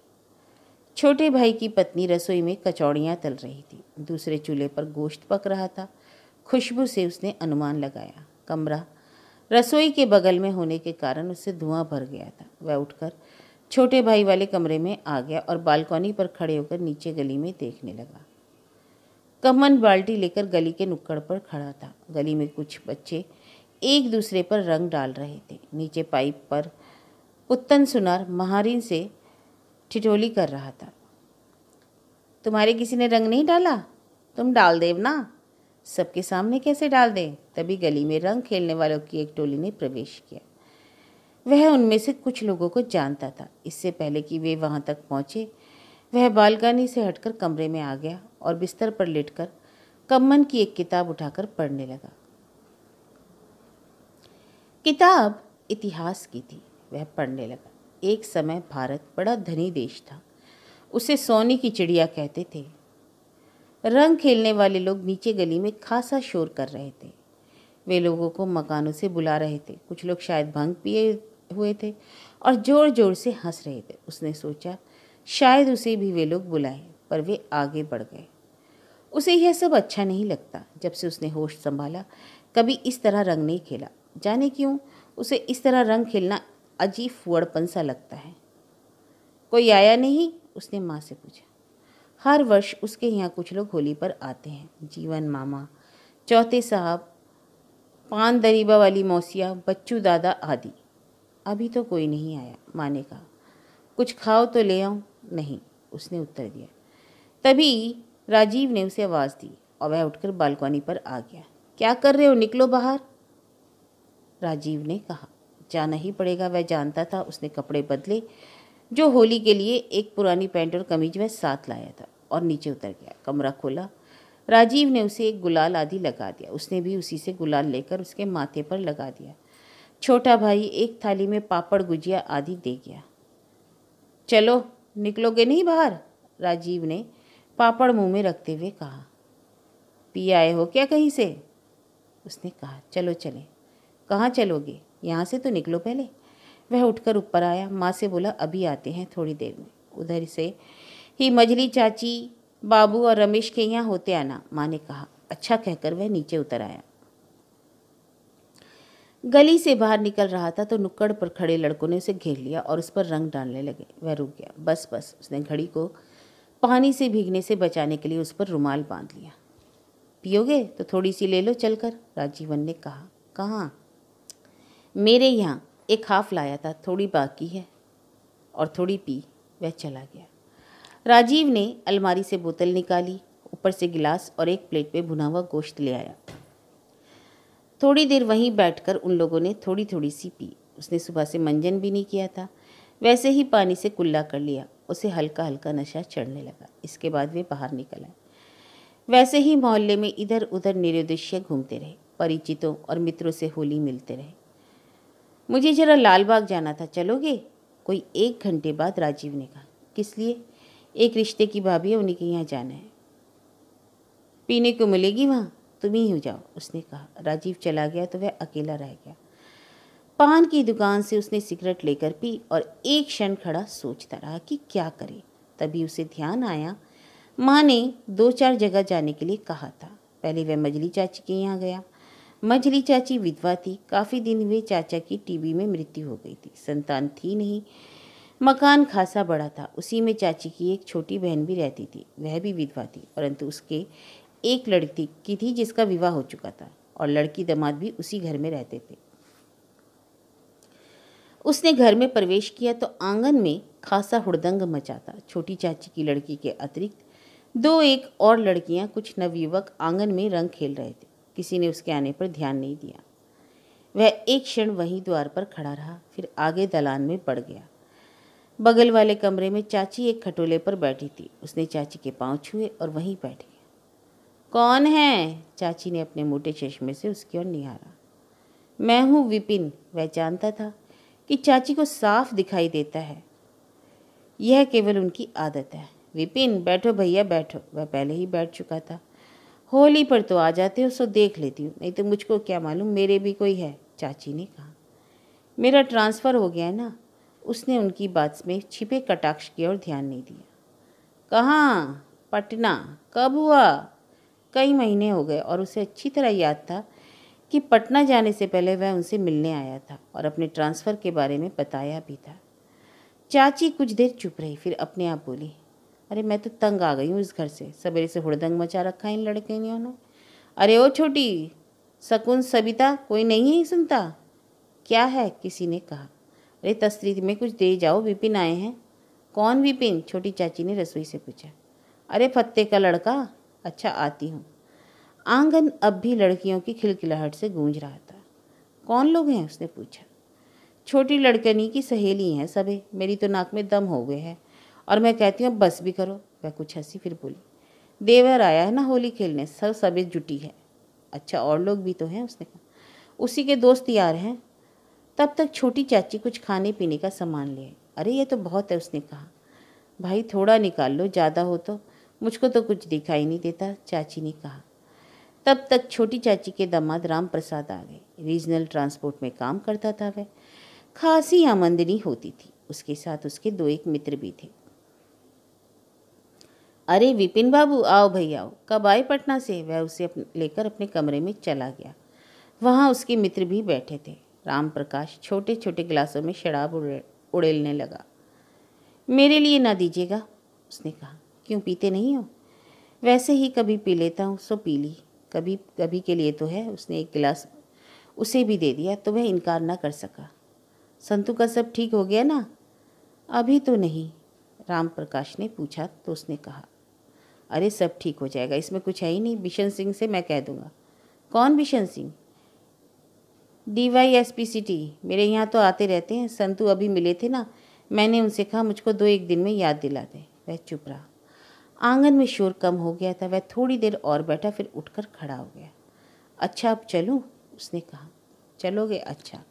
छोटे भाई की पत्नी रसोई में कचौड़ियाँ तल रही थी दूसरे चूल्हे पर गोश्त पक रहा था खुशबू से उसने अनुमान लगाया कमरा रसोई के बगल में होने के कारण उससे धुआं भर गया था वह उठकर छोटे भाई वाले कमरे में आ गया और बालकनी पर खड़े होकर नीचे गली में देखने लगा कमन बाल्टी लेकर गली के नुक्कड़ पर खड़ा था गली में कुछ बच्चे एक दूसरे पर रंग डाल रहे थे नीचे पाइप पर उत्तन सुनार महारिन से ठिठोली कर रहा था तुम्हारे किसी ने रंग नहीं डाला तुम डाल देव ना सबके सामने कैसे डाल दें तभी गली में रंग खेलने वालों की एक टोली ने प्रवेश किया वह उनमें से कुछ लोगों को जानता था इससे पहले कि वे वहाँ तक पहुँचे वह बालकनी से हटकर कमरे में आ गया और बिस्तर पर लेटकर कम्मन की एक किताब उठाकर पढ़ने लगा किताब इतिहास की थी वह पढ़ने लगा एक समय भारत बड़ा धनी देश था उसे सोने की चिड़िया कहते थे रंग खेलने वाले लोग नीचे गली में खासा शोर कर रहे थे वे लोगों को मकानों से बुला रहे थे कुछ लोग शायद भंग पिए हुए थे और ज़ोर ज़ोर से हंस रहे थे उसने सोचा शायद उसे भी वे लोग बुलाएं पर वे आगे बढ़ गए उसे यह सब अच्छा नहीं लगता जब से उसने होश संभाला कभी इस तरह रंग नहीं खेला जाने क्यों उसे इस तरह रंग खेलना अजीब फुअड़पन सा लगता है कोई आया नहीं उसने माँ से पूछा हर वर्ष उसके यहाँ कुछ लोग होली पर आते हैं जीवन मामा चौथे साहब पान दरीबा वाली मौसिया बच्चू दादा आदि अभी तो कोई नहीं आया माँ ने कहा कुछ खाओ तो ले आऊँ नहीं उसने उत्तर दिया तभी राजीव ने उसे आवाज़ दी और वह उठकर बालकनी पर आ गया क्या कर रहे हो निकलो बाहर राजीव ने कहा जाना ही पड़ेगा वह जानता था उसने कपड़े बदले जो होली के लिए एक पुरानी पैंट और कमीज वह साथ लाया था और नीचे उतर गया कमरा खोला राजीव ने उसे एक गुलाल आदि लगा दिया उसने भी उसी से गुलाल लेकर उसके माथे पर लगा दिया छोटा भाई एक थाली में पापड़ गुजिया आदि दे गया चलो निकलोगे नहीं बाहर राजीव ने पापड़ मुंह में रखते हुए कहा पी आए हो क्या कहीं से उसने कहा चलो चले कहाँ चलोगे यहाँ से तो निकलो पहले वह उठकर ऊपर आया माँ से बोला अभी आते हैं थोड़ी देर में उधर से ही मजली चाची बाबू और रमेश के यहाँ होते आना माँ ने कहा अच्छा कहकर वह नीचे उतर आया गली से बाहर निकल रहा था तो नुक्कड़ पर खड़े लड़कों ने उसे घेर लिया और उस पर रंग डालने लगे वह रुक गया बस बस उसने घड़ी को पानी से भीगने से बचाने के लिए उस पर रुमाल बांध लिया पियोगे तो थोड़ी सी ले लो चलकर राजीवन ने कहा कहाँ मेरे यहाँ एक हाफ लाया था थोड़ी बाकी है और थोड़ी पी वह चला गया राजीव ने अलमारी से बोतल निकाली ऊपर से गिलास और एक प्लेट पे भुना हुआ गोश्त ले आया थोड़ी देर वहीं बैठकर उन लोगों ने थोड़ी थोड़ी सी पी उसने सुबह से मंजन भी नहीं किया था वैसे ही पानी से कुल्ला कर लिया उसे हल्का हल्का नशा चढ़ने लगा इसके बाद वे बाहर निकल आए वैसे ही मोहल्ले में इधर उधर निरुद्देश्य घूमते रहे परिचितों और मित्रों से होली मिलते रहे मुझे जरा लाल बाग जाना था चलोगे कोई एक घंटे बाद राजीव ने कहा किस लिए एक रिश्ते की भाभी है उन्हीं के यहाँ जाना है पीने को मिलेगी वहाँ तुम ही हो जाओ उसने कहा राजीव चला गया तो वह अकेला रह गया पान की दुकान से उसने सिगरेट लेकर पी और एक क्षण खड़ा सोचता रहा कि क्या करे तभी उसे ध्यान आया माँ ने दो चार जगह जाने के लिए कहा था पहले वह मजली चाची के यहाँ गया मजली चाची विधवा थी काफ़ी दिन हुए चाचा की टीबी में मृत्यु हो गई थी संतान थी नहीं मकान खासा बड़ा था उसी में चाची की एक छोटी बहन भी रहती थी वह भी विधवा थी परंतु उसके एक लड़की की थी जिसका विवाह हो चुका था और लड़की दामाद भी उसी घर में रहते थे उसने घर में प्रवेश किया तो आंगन में खासा हुड़दंग मचा था छोटी चाची की लड़की के अतिरिक्त दो एक और लड़कियां कुछ नवयुवक आंगन में रंग खेल रहे थे किसी ने उसके आने पर ध्यान नहीं दिया वह एक क्षण वहीं द्वार पर खड़ा रहा फिर आगे दलान में पड़ गया बगल वाले कमरे में चाची एक खटोले पर बैठी थी उसने चाची के पाँव छुए और वहीं बैठे कौन है चाची ने अपने मोटे चश्मे से उसकी ओर निहारा मैं हूँ विपिन वह जानता था कि चाची को साफ दिखाई देता है यह केवल उनकी आदत है विपिन बैठो भैया बैठो वह पहले ही बैठ चुका था होली पर तो आ जाते हो सो देख लेती हूँ नहीं तो मुझको क्या मालूम मेरे भी कोई है चाची ने कहा मेरा ट्रांसफ़र हो गया है ना उसने उनकी बात में छिपे कटाक्ष की ओर ध्यान नहीं दिया कहाँ पटना कब हुआ कई महीने हो गए और उसे अच्छी तरह याद था कि पटना जाने से पहले वह उनसे मिलने आया था और अपने ट्रांसफ़र के बारे में बताया भी था चाची कुछ देर चुप रही फिर अपने आप बोली अरे मैं तो तंग आ गई हूँ इस घर से सवेरे से हुड़दंग मचा रखा है इन लड़के ने उन्होंने अरे ओ छोटी सकुन सबिता कोई नहीं है सुनता क्या है किसी ने कहा अरे तस्रीद में कुछ दे जाओ विपिन आए हैं कौन विपिन छोटी चाची ने रसोई से पूछा अरे फत्ते का लड़का अच्छा आती हूँ आंगन अब भी लड़कियों की खिलखिलाहट से गूंज रहा था कौन लोग हैं उसने पूछा छोटी लड़कनी की सहेली हैं सबे मेरी तो नाक में दम हो गए हैं और मैं कहती हूँ बस भी करो वह कुछ हंसी फिर बोली देवर आया है ना होली खेलने सब सबे जुटी है अच्छा और लोग भी तो हैं उसने कहा उसी के दोस्त यार हैं तब तक छोटी चाची कुछ खाने पीने का सामान ले अरे ये तो बहुत है उसने कहा भाई थोड़ा निकाल लो ज़्यादा हो तो मुझको तो कुछ दिखाई नहीं देता चाची ने कहा तब तक छोटी चाची के दामाद राम प्रसाद आ गए रीजनल ट्रांसपोर्ट में काम करता था वह खासी आमंदनी होती थी उसके साथ उसके दो एक मित्र भी थे अरे विपिन बाबू आओ भैया आओ कब आए पटना से वह उसे अपन, लेकर अपने कमरे में चला गया वहाँ उसके मित्र भी बैठे थे राम प्रकाश छोटे छोटे गिलासों में शराब उड़ेलने लगा मेरे लिए ना दीजिएगा उसने कहा क्यों पीते नहीं हो वैसे ही कभी पी लेता हूँ सो पी ली कभी कभी के लिए तो है उसने एक गिलास उसे भी दे दिया तो वह इनकार ना कर सका संतु का सब ठीक हो गया ना अभी तो नहीं राम प्रकाश ने पूछा तो उसने कहा अरे सब ठीक हो जाएगा इसमें कुछ है ही नहीं बिशन सिंह से मैं कह दूँगा कौन Bishan Singh D Y S P C T मेरे यहाँ तो आते रहते हैं संतु अभी मिले थे ना मैंने उनसे कहा मुझको दो एक दिन में याद दिला दें वह चुप रहा आंगन में शोर कम हो गया था वह थोड़ी देर और बैठा फिर उठकर खड़ा हो गया अच्छा अब चलूँ उसने कहा चलोगे अच्छा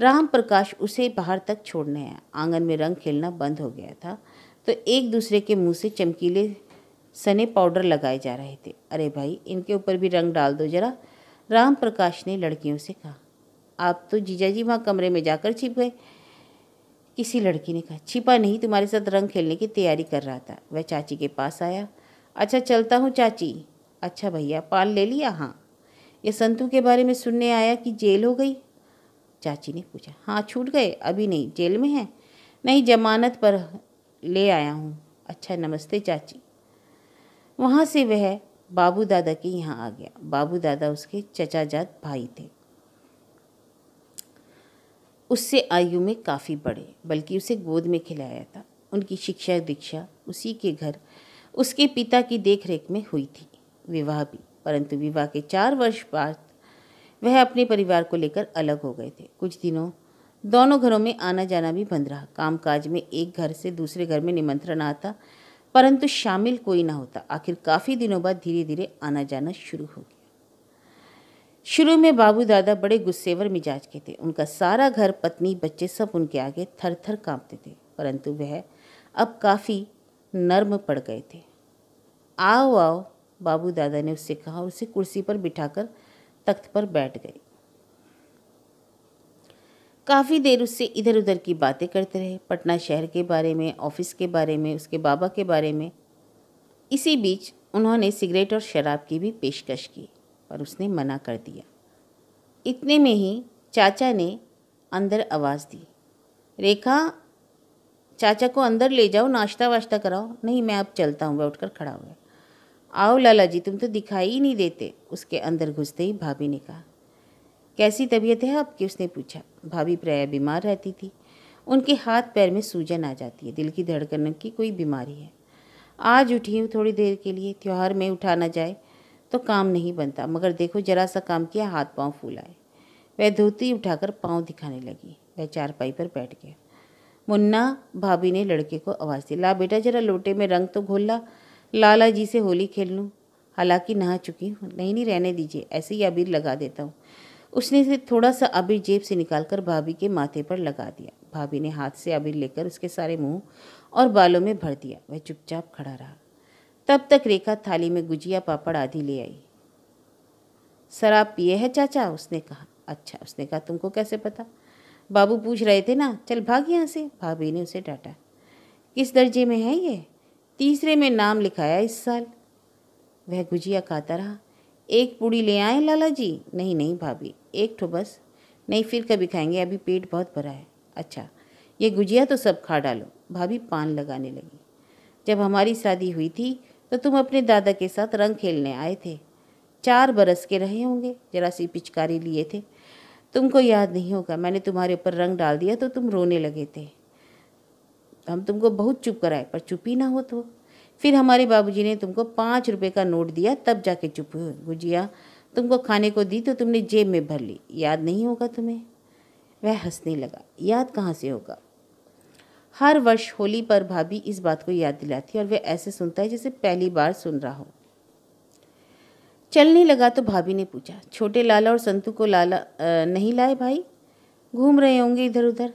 राम प्रकाश उसे बाहर तक छोड़ने आया आंगन में रंग खेलना बंद हो गया था तो एक दूसरे के मुंह से चमकीले सने पाउडर लगाए जा रहे थे अरे भाई इनके ऊपर भी रंग डाल दो जरा राम प्रकाश ने लड़कियों से कहा आप तो जीजाजी वहाँ कमरे में जाकर छिप गए किसी लड़की ने कहा छिपा नहीं तुम्हारे साथ रंग खेलने की तैयारी कर रहा था वह चाची के पास आया अच्छा चलता हूँ चाची अच्छा भैया पाल ले लिया हाँ यह संतू के बारे में सुनने आया कि जेल हो गई चाची ने पूछा हाँ छूट गए अभी नहीं जेल में है नहीं जमानत पर ले आया हूँ अच्छा नमस्ते चाची वहाँ से वह बाबू दादा के यहाँ आ गया बाबू दादा उसके चचाजात भाई थे उससे आयु में काफ़ी बड़े बल्कि उसे गोद में खिलाया था उनकी शिक्षा दीक्षा उसी के घर उसके पिता की देखरेख में हुई थी विवाह भी परंतु विवाह के चार वर्ष बाद वह अपने परिवार को लेकर अलग हो गए थे कुछ दिनों दोनों घरों में आना जाना भी बंद रहा कामकाज में एक घर से दूसरे घर में निमंत्रण आता परंतु शामिल कोई ना होता आखिर काफ़ी दिनों बाद धीरे धीरे आना जाना शुरू हो गया शुरू में बाबू दादा बड़े गुस्सेवर मिजाज के थे उनका सारा घर पत्नी बच्चे सब उनके आगे थर थर काँपते थे परंतु वह अब काफ़ी नर्म पड़ गए थे आओ आओ बाबू दादा ने उससे कहा और उसे कुर्सी पर बिठाकर तख्त पर बैठ गए काफ़ी देर उससे इधर उधर की बातें करते रहे पटना शहर के बारे में ऑफिस के बारे में उसके बाबा के बारे में इसी बीच उन्होंने सिगरेट और शराब की भी पेशकश की पर उसने मना कर दिया इतने में ही चाचा ने अंदर आवाज़ दी रेखा चाचा को अंदर ले जाओ नाश्ता वाश्ता कराओ नहीं मैं अब चलता हूँ वह उठकर खड़ा हुआ आओ लाला जी तुम तो दिखाई ही नहीं देते उसके अंदर घुसते ही भाभी ने कहा कैसी तबीयत है आपकी उसने पूछा भाभी प्राय बीमार रहती थी उनके हाथ पैर में सूजन आ जाती है दिल की धड़कन की कोई बीमारी है आज उठी हूँ थोड़ी देर के लिए त्यौहार में उठाना जाए तो काम नहीं बनता मगर देखो जरा सा काम किया हाथ पाँव फूलाए वह धोती उठाकर पाँव दिखाने लगी वह चारपाई पर बैठ गया मुन्ना भाभी ने लड़के को आवाज़ दी ला बेटा जरा लोटे में रंग तो घोल ला लाला जी से होली खेल लूँ हालांकि नहा चुकी हूँ नहीं नहीं रहने दीजिए ऐसे ही अबीर लगा देता हूँ उसने से थोड़ा सा अबीर जेब से निकालकर भाभी के माथे पर लगा दिया भाभी ने हाथ से अबीर लेकर उसके सारे मुंह और बालों में भर दिया वह चुपचाप खड़ा रहा तब तक रेखा थाली में गुजिया पापड़ आदि ले आई शराब पिए है चाचा उसने कहा अच्छा उसने कहा तुमको कैसे पता बाबू पूछ रहे थे ना चल भाग यहाँ से भाभी ने उसे डांटा किस दर्जे में है ये तीसरे में नाम लिखाया इस साल वह गुजिया खाता रहा एक पूड़ी ले आए लाला जी नहीं नहीं भाभी एक ठो बस नहीं फिर कभी खाएंगे अभी पेट बहुत भरा है अच्छा ये गुजिया तो सब खा डालो भाभी पान लगाने लगी जब हमारी शादी हुई थी तो तुम अपने दादा के साथ रंग खेलने आए थे चार बरस के रहे होंगे जरा सी पिचकारी लिए थे तुमको याद नहीं होगा मैंने तुम्हारे ऊपर रंग डाल दिया तो तुम रोने लगे थे हम तुमको बहुत चुप कराए पर चुप ही ना हो तो फिर हमारे बाबूजी ने तुमको पाँच रुपये का नोट दिया तब जाके चुप हुए गुजिया तुमको खाने को दी तो तुमने जेब में भर ली याद नहीं होगा तुम्हें वह हंसने लगा याद कहाँ से होगा हर वर्ष होली पर भाभी इस बात को याद दिलाती है और वह ऐसे सुनता है जैसे पहली बार सुन रहा हो चलने लगा तो भाभी ने पूछा छोटे लाला और संतू को लाला आ, नहीं लाए भाई घूम रहे होंगे इधर उधर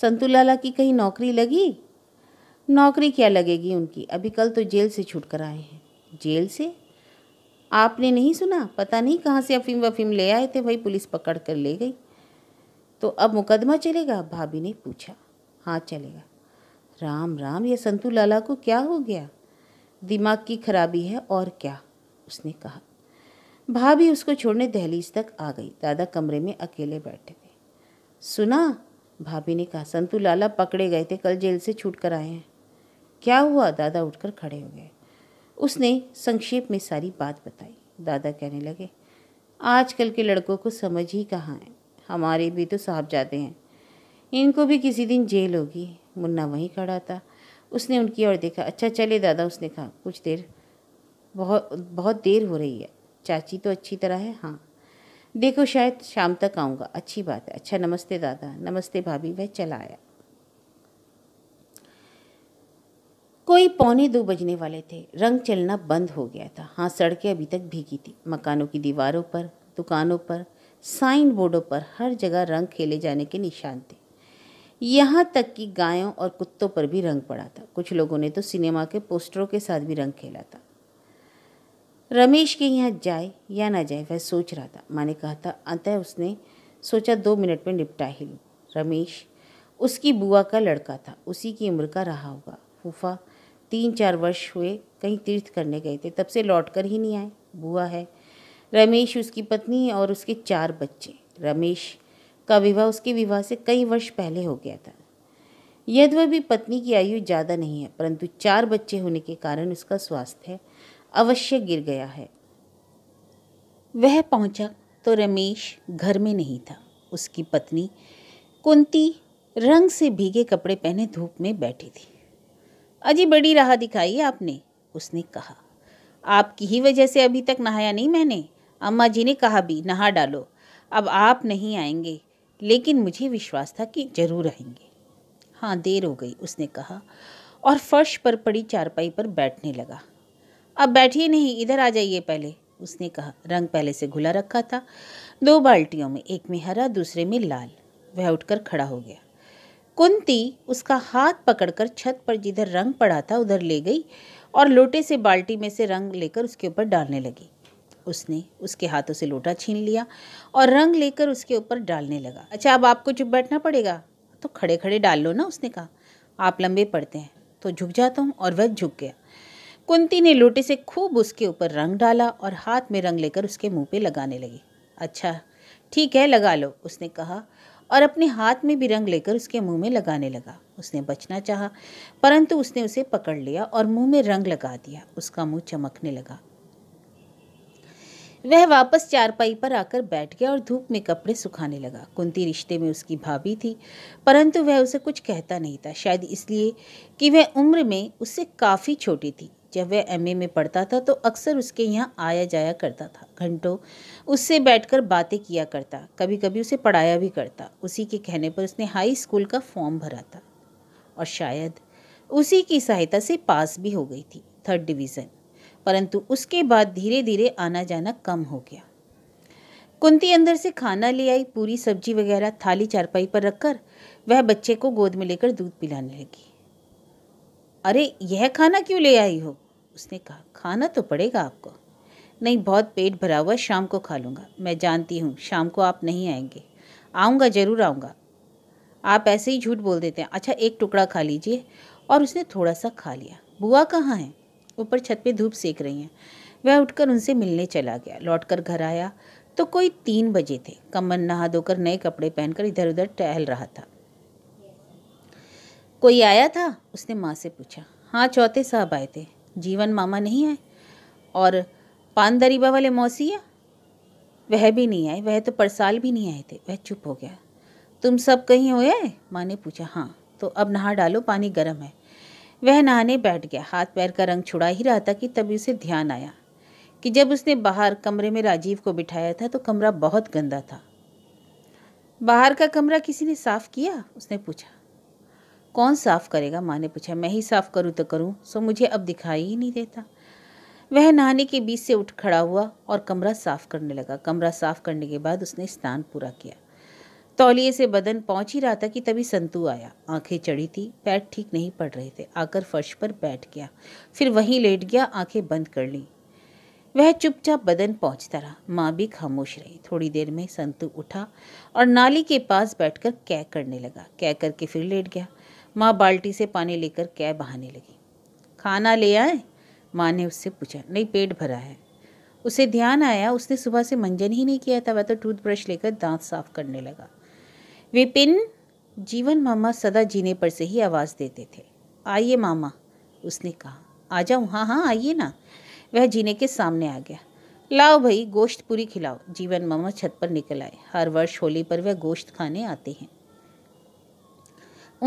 संतू लाला की कहीं नौकरी लगी नौकरी क्या लगेगी उनकी अभी कल तो जेल से छूट कर आए हैं जेल से आपने नहीं सुना पता नहीं कहाँ से अफीम वफीम ले आए थे भाई पुलिस पकड़ कर ले गई तो अब मुकदमा चलेगा भाभी ने पूछा हाथ चलेगा राम राम यह संतू लाला को क्या हो गया दिमाग की खराबी है और क्या उसने कहा भाभी उसको छोड़ने दहलीज तक आ गई दादा कमरे में अकेले बैठे थे सुना भाभी ने कहा संतू लाला पकड़े गए थे कल जेल से छूट कर आए हैं क्या हुआ दादा उठकर खड़े हो गए उसने संक्षेप में सारी बात बताई दादा कहने लगे आजकल के लड़कों को समझ ही कहाँ है हमारे भी तो साहब जाते हैं इनको भी किसी दिन जेल होगी मुन्ना वहीं खड़ा था उसने उनकी ओर देखा अच्छा चले दादा उसने कहा कुछ देर बहुत बहुत देर हो रही है चाची तो अच्छी तरह है हाँ देखो शायद शाम तक आऊँगा अच्छी बात है अच्छा नमस्ते दादा नमस्ते भाभी वह चला आया कोई पौने दो बजने वाले थे रंग चलना बंद हो गया था हाँ सड़कें अभी तक भीगी थी मकानों की दीवारों पर दुकानों पर साइन बोर्डों पर हर जगह रंग खेले जाने के निशान थे यहाँ तक कि गायों और कुत्तों पर भी रंग पड़ा था कुछ लोगों ने तो सिनेमा के पोस्टरों के साथ भी रंग खेला था रमेश के यहाँ जाए या ना जाए वह सोच रहा था माँ ने कहा था अंतः उसने सोचा दो मिनट में निपटा ही लूँ रमेश उसकी बुआ का लड़का था उसी की उम्र का रहा होगा फूफा तीन चार वर्ष हुए कहीं तीर्थ करने गए थे तब से लौट कर ही नहीं आए बुआ है रमेश उसकी पत्नी और उसके चार बच्चे रमेश का विवाह उसके विवाह से कई वर्ष पहले हो गया था यद्य भी पत्नी की आयु ज़्यादा नहीं है परंतु चार बच्चे होने के कारण उसका स्वास्थ्य अवश्य गिर गया है वह पहुंचा तो रमेश घर में नहीं था उसकी पत्नी कुंती रंग से भीगे कपड़े पहने धूप में बैठी थी अजी बड़ी राह दिखाई आपने उसने कहा आपकी ही वजह से अभी तक नहाया नहीं मैंने अम्मा जी ने कहा भी नहा डालो अब आप नहीं आएंगे लेकिन मुझे विश्वास था कि जरूर आएंगे हाँ देर हो गई उसने कहा और फर्श पर पड़ी चारपाई पर बैठने लगा अब बैठिए नहीं इधर आ जाइए पहले उसने कहा रंग पहले से घुला रखा था दो बाल्टियों में एक में हरा दूसरे में लाल वह उठकर खड़ा हो गया कुंती उसका हाथ पकड़कर छत पर जिधर रंग पड़ा था उधर ले गई और लोटे से बाल्टी में से रंग लेकर उसके ऊपर डालने लगी उसने उसके हाथों से लोटा छीन लिया और रंग लेकर उसके ऊपर डालने लगा अच्छा अब आपको चुप बैठना पड़ेगा तो खड़े खड़े डाल लो ना उसने कहा आप लंबे पड़ते हैं तो झुक जाता हूँ और वह झुक गया कुंती ने लोटे से खूब उसके ऊपर रंग डाला और हाथ में रंग लेकर उसके मुंह पे लगाने लगी अच्छा ठीक है लगा लो उसने कहा और अपने हाथ में भी रंग लेकर उसके मुंह में लगाने लगा उसने बचना चाहा परंतु उसने उसे पकड़ लिया और मुंह में रंग लगा दिया उसका मुंह चमकने लगा वह वापस चारपाई पर आकर बैठ गया और धूप में कपड़े सुखाने लगा कुंती रिश्ते में उसकी भाभी थी परंतु वह उसे कुछ कहता नहीं था शायद इसलिए कि वह उम्र में उससे काफ़ी छोटी थी जब वह एमए में पढ़ता था तो अक्सर उसके यहाँ आया जाया करता था घंटों उससे बैठकर बातें किया करता कभी कभी उसे पढ़ाया भी करता उसी के कहने पर उसने हाई स्कूल का फॉर्म भरा था और शायद उसी की सहायता से पास भी हो गई थी थर्ड डिवीज़न परंतु उसके बाद धीरे धीरे आना जाना कम हो गया कुंती अंदर से खाना ले आई पूरी सब्जी वगैरह थाली चारपाई पर रखकर वह बच्चे को गोद में लेकर दूध पिलाने लगी अरे यह खाना क्यों ले आई हो उसने कहा खाना तो पड़ेगा आपको नहीं बहुत पेट भरा हुआ शाम को खा लूँगा मैं जानती हूँ शाम को आप नहीं आएंगे आऊँगा ज़रूर आऊँगा आप ऐसे ही झूठ बोल देते हैं अच्छा एक टुकड़ा खा लीजिए और उसने थोड़ा सा खा लिया बुआ कहाँ है ऊपर छत पे धूप सेक रही हैं वह उठकर उनसे मिलने चला गया लौटकर घर आया तो कोई तीन बजे थे कमर नहा धोकर नए कपड़े पहनकर इधर उधर टहल रहा था कोई आया था उसने माँ से पूछा हाँ चौथे साहब आए थे जीवन मामा नहीं आए और पान दरीबा वाले मौसिया वह भी नहीं आए वह तो परसाल भी नहीं आए थे वह चुप हो गया तुम सब कहीं होया है माँ ने पूछा हाँ तो अब नहा डालो पानी गर्म है वह नहाने बैठ गया हाथ पैर का रंग छुड़ा ही रहा था कि तभी उसे ध्यान आया कि जब उसने बाहर कमरे में राजीव को बिठाया था तो कमरा बहुत गंदा था बाहर का कमरा किसी ने साफ किया उसने पूछा कौन साफ करेगा माँ ने पूछा मैं ही साफ करूँ तो करूँ सो मुझे अब दिखाई ही नहीं देता वह नहाने के बीच से उठ खड़ा हुआ और कमरा साफ करने लगा कमरा साफ करने के बाद उसने स्नान पूरा किया तौलिए से बदन पहुंच ही रहा था कि तभी संतु आया आंखें चढ़ी थी पैर ठीक नहीं पड़ रहे थे आकर फर्श पर बैठ गया फिर वहीं लेट गया आंखें बंद कर ली वह चुपचाप बदन पहुंचता रहा माँ भी खामोश रही थोड़ी देर में संतू उठा और नाली के पास बैठकर कै करने लगा कै करके फिर लेट गया माँ बाल्टी से पानी लेकर कै बहाने लगी खाना ले आए माँ ने उससे पूछा नहीं पेट भरा है उसे ध्यान आया उसने सुबह से मंजन ही नहीं किया था वह तो टूथब्रश लेकर दांत साफ करने लगा विपिन जीवन मामा सदा जीने पर से ही आवाज़ देते थे आइए मामा उसने कहा आ जाऊँ हाँ हाँ आइए ना वह जीने के सामने आ गया लाओ भाई गोश्त पूरी खिलाओ जीवन मामा छत पर निकल आए हर वर्ष होली पर वह गोश्त खाने आते हैं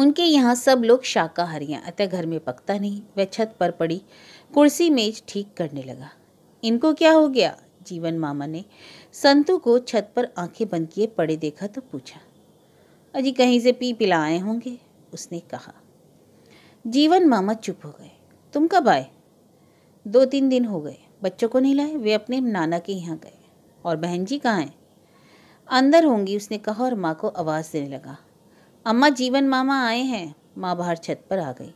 उनके यहाँ सब लोग शाकाहारी हैं अतः घर में पकता नहीं वह छत पर पड़ी कुर्सी मेज ठीक करने लगा इनको क्या हो गया जीवन मामा ने संतु को छत पर आंखें बंद किए पड़े देखा तो पूछा अजी कहीं से पी पिलाए होंगे उसने कहा जीवन मामा चुप हो गए तुम कब आए दो तीन दिन हो गए बच्चों को नहीं लाए वे अपने नाना के यहाँ गए और बहन जी कहाँ हैं अंदर होंगी उसने कहा और माँ को आवाज़ देने लगा अम्मा जीवन मामा आए हैं माँ बाहर छत पर आ गई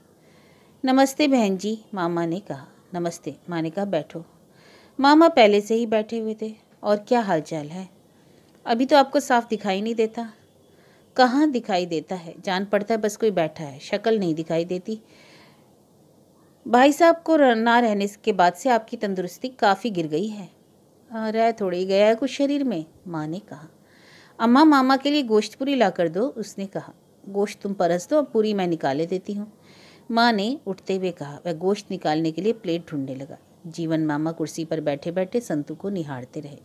नमस्ते बहन जी मामा ने कहा नमस्ते माँ ने कहा बैठो मामा पहले से ही बैठे हुए थे और क्या हालचाल है अभी तो आपको साफ दिखाई नहीं देता कहाँ दिखाई देता है जान पड़ता है बस कोई बैठा है शक्ल नहीं दिखाई देती भाई साहब को ना रहने के बाद से आपकी तंदुरुस्ती काफ़ी गिर गई है रह थोड़ी गया है कुछ शरीर में माँ ने कहा अम्मा मामा के लिए गोश्त पूरी ला कर दो उसने कहा गोश्त तुम परस दो और पूरी मैं निकाले देती हूँ माँ ने उठते हुए कहा वह गोश्त निकालने के लिए प्लेट ढूंढने लगा जीवन मामा कुर्सी पर बैठे बैठे संतु को निहारते रहे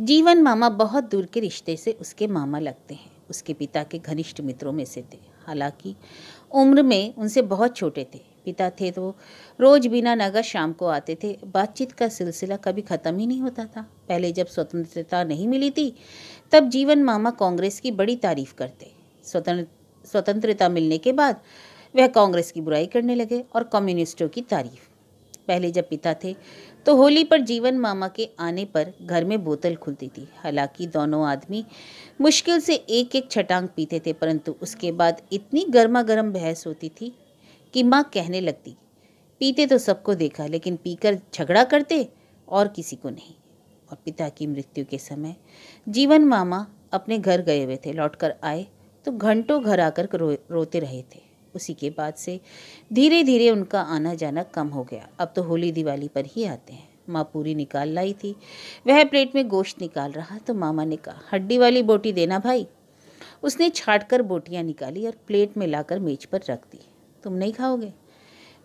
जीवन मामा बहुत दूर के रिश्ते से उसके मामा लगते हैं उसके पिता के घनिष्ठ मित्रों में से थे हालांकि उम्र में उनसे बहुत छोटे थे पिता थे तो रोज बिना नगर शाम को आते थे बातचीत का सिलसिला कभी ख़त्म ही नहीं होता था पहले जब स्वतंत्रता नहीं मिली थी तब जीवन मामा कांग्रेस की बड़ी तारीफ करते स्वतंत्र स्वतंत्रता मिलने के बाद वह कांग्रेस की बुराई करने लगे और कम्युनिस्टों की तारीफ पहले जब पिता थे तो होली पर जीवन मामा के आने पर घर में बोतल खुलती थी हालांकि दोनों आदमी मुश्किल से एक एक छटांग पीते थे परंतु उसके बाद इतनी गर्मा गर्म बहस होती थी कि माँ कहने लगती पीते तो सबको देखा लेकिन पीकर झगड़ा करते और किसी को नहीं और पिता की मृत्यु के समय जीवन मामा अपने घर गए हुए थे लौटकर आए तो घंटों घर आकर रो, रोते रहे थे उसी के बाद से धीरे धीरे उनका आना जाना कम हो गया अब तो होली दिवाली पर ही आते हैं माँ पूरी निकाल लाई थी वह प्लेट में गोश्त निकाल रहा तो मामा ने कहा हड्डी वाली बोटी देना भाई उसने छाट कर बोटियाँ निकाली और प्लेट में लाकर मेज पर रख दी तुम नहीं खाओगे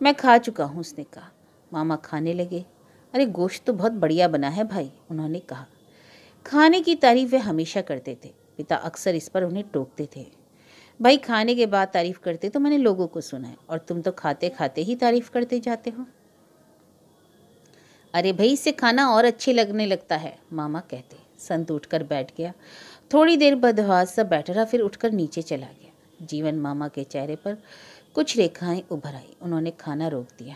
मैं खा चुका हूँ उसने कहा मामा खाने लगे अरे गोश्त तो बहुत बढ़िया बना है भाई उन्होंने कहा खाने की तारीफ वे हमेशा करते थे पिता अक्सर इस पर उन्हें टोकते थे भाई खाने के बाद तारीफ़ करते तो मैंने लोगों को सुना है और तुम तो खाते खाते ही तारीफ़ करते जाते हो अरे भाई इससे खाना और अच्छे लगने लगता है मामा कहते संत उठ बैठ गया थोड़ी देर बदहवास सा बैठ रहा फिर उठकर नीचे चला गया जीवन मामा के चेहरे पर कुछ रेखाएं उभर आई उन्होंने खाना रोक दिया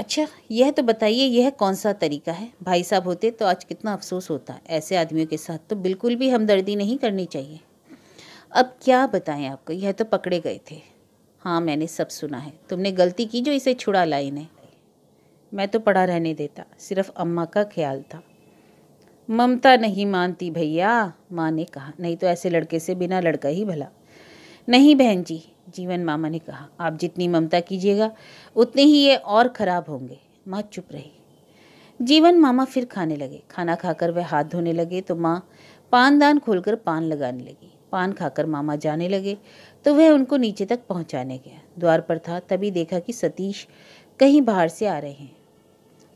अच्छा यह तो बताइए यह कौन सा तरीका है भाई साहब होते तो आज कितना अफसोस होता ऐसे आदमियों के साथ तो बिल्कुल भी हमदर्दी नहीं करनी चाहिए अब क्या बताएं आपको यह तो पकड़े गए थे हाँ मैंने सब सुना है तुमने गलती की जो इसे छुड़ा लाई ने मैं तो पढ़ा रहने देता सिर्फ अम्मा का ख्याल था ममता नहीं मानती भैया माँ ने कहा नहीं तो ऐसे लड़के से बिना लड़का ही भला नहीं बहन जी जीवन मामा ने कहा आप जितनी ममता कीजिएगा उतने ही ये और ख़राब होंगे माँ चुप रही जीवन मामा फिर खाने लगे खाना खाकर वह हाथ धोने लगे तो माँ पानदान खोलकर पान लगाने लगी पान खाकर मामा जाने लगे तो वह उनको नीचे तक पहुँचाने गया द्वार पर था तभी देखा कि सतीश कहीं बाहर से आ रहे हैं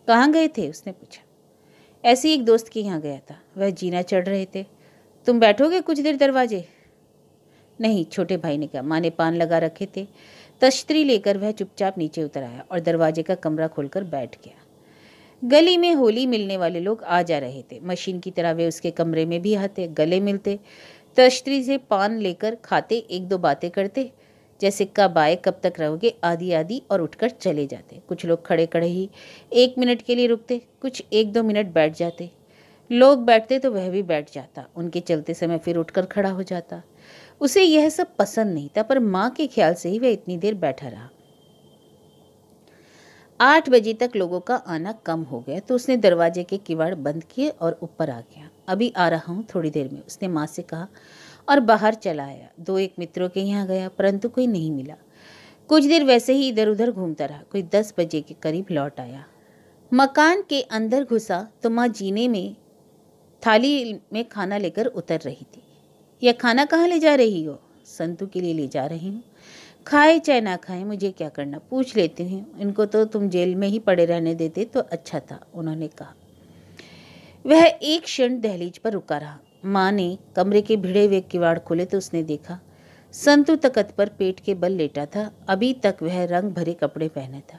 कहाँ गए थे उसने पूछा ऐसे एक दोस्त के यहाँ गया था वह जीना चढ़ रहे थे तुम बैठोगे कुछ देर दरवाजे नहीं छोटे भाई ने कहा माँ ने पान लगा रखे थे तश्तरी लेकर वह चुपचाप नीचे उतर आया और दरवाजे का कमरा खोलकर बैठ गया गली में होली मिलने वाले लोग आ जा रहे थे मशीन की तरह वे उसके कमरे में भी आते गले मिलते तश्तरी से पान लेकर खाते एक दो बातें करते जैसे कब आए कब तक रहोगे आदि आदि और उठकर चले जाते कुछ लोग खड़े खड़े ही एक मिनट के लिए रुकते कुछ एक दो मिनट बैठ जाते लोग बैठते तो वह भी बैठ जाता उनके चलते समय फिर उठकर खड़ा हो जाता उसे यह सब पसंद नहीं था पर माँ के ख्याल से ही वह इतनी देर बैठा रहा आठ बजे तक लोगों का आना कम हो गया तो उसने दरवाजे के किवाड़ बंद किए और ऊपर आ गया अभी आ रहा हूँ थोड़ी देर में उसने माँ से कहा और बाहर चला आया दो एक मित्रों के यहाँ गया परंतु कोई नहीं मिला कुछ देर वैसे ही इधर उधर घूमता रहा कोई दस बजे के करीब लौट आया मकान के अंदर घुसा तो माँ जीने में थाली में खाना लेकर उतर रही थी यह खाना कहाँ ले जा रही हो संतु के लिए ले जा रही हूँ खाए चाहे ना खाए मुझे क्या करना पूछ लेती हूँ इनको तो तुम जेल में ही पड़े रहने देते तो अच्छा था उन्होंने कहा वह एक क्षण दहलीज पर रुका रहा माँ ने कमरे के भिड़े हुए किवाड़ खोले तो उसने देखा संतु तकत पर पेट के बल लेटा था अभी तक वह रंग भरे कपड़े पहने था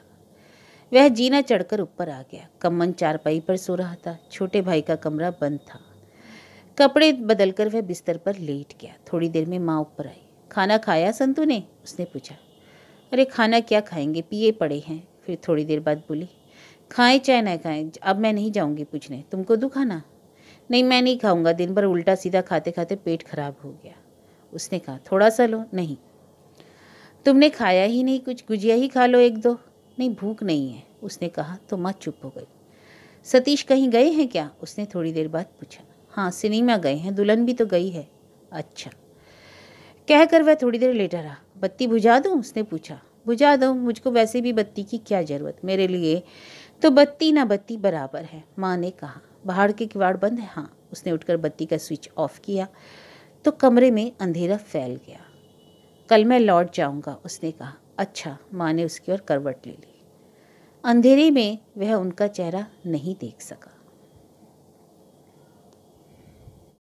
वह जीना चढ़कर ऊपर आ गया कम्मन चारपाई पर सो रहा था छोटे भाई का कमरा बंद था कपड़े बदलकर वह बिस्तर पर लेट गया थोड़ी देर में माँ ऊपर आई खाना खाया संतू ने उसने पूछा अरे खाना क्या खाएंगे पिए पड़े हैं फिर थोड़ी देर बाद बोली खाएं चाहे ना खाएं अब मैं नहीं जाऊंगी पूछने तुमको दू खाना नहीं मैं नहीं खाऊंगा दिन भर उल्टा सीधा खाते खाते पेट खराब हो गया उसने कहा थोड़ा सा लो नहीं तुमने खाया ही नहीं कुछ गुजिया ही खा लो एक दो नहीं भूख नहीं है उसने कहा तो माँ चुप हो गई सतीश कहीं गए हैं क्या उसने थोड़ी देर बाद पूछा हाँ सिनेमा गए हैं दुल्हन भी तो गई है अच्छा कहकर वह थोड़ी देर लेटा रहा बत्ती बुझा दूँ उसने पूछा बुझा दो मुझको वैसे भी बत्ती की क्या ज़रूरत मेरे लिए तो बत्ती ना बत्ती बराबर है माँ ने कहा बाहर के किवाड़ बंद है हाँ उसने उठकर बत्ती का स्विच ऑफ किया तो कमरे में अंधेरा फैल गया कल मैं लौट जाऊंगा उसने कहा अच्छा माँ ने उसकी ओर करवट ले ली अंधेरे में वह उनका चेहरा नहीं देख सका